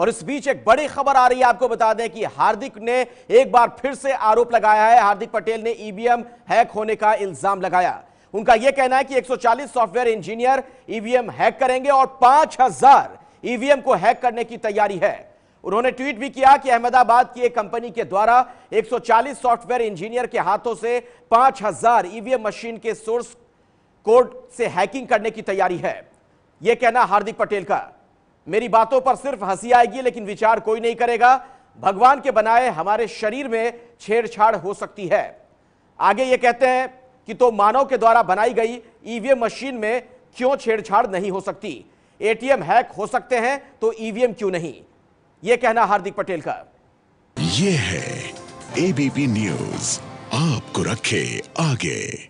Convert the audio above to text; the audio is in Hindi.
और इस बीच एक बड़ी खबर आ रही है आपको बता दें कि हार्दिक ने एक बार फिर से आरोप लगाया है हार्दिक पटेल ने ईवीएम e हैक होने का इल्जाम लगाया उनका यह कहना है कि 140 software engineer EVM e hack करेंगे और 5000 ईवीएम e को हैक करने की तैयारी है उन्होंने ट्वीट भी किया कि अहमदाबाद की एक कंपनी के द्वारा 140 सॉफ्टवेयर इंजीनियर के हाथों से 5000 ईवीएम मशीन के सोर्स कोड से हैकिंग करने की तैयारी है यह कहना हार्दिक पटेल का मेरी बातों पर सिर्फ हंसी आएगी लेकिन विचार कोई नहीं करेगा भगवान के बनाए हमारे शरीर में छेड़छाड़ हो सकती है आगे ये कहते हैं कि तो मानव के द्वारा बनाई गई ईवीएम मशीन में क्यों छेड़छाड़ नहीं हो सकती एटीएम हैक हो सकते हैं तो ईवीएम क्यों नहीं यह कहना हार्दिक पटेल का ये है एबीपी न्यूज आपको रखे आगे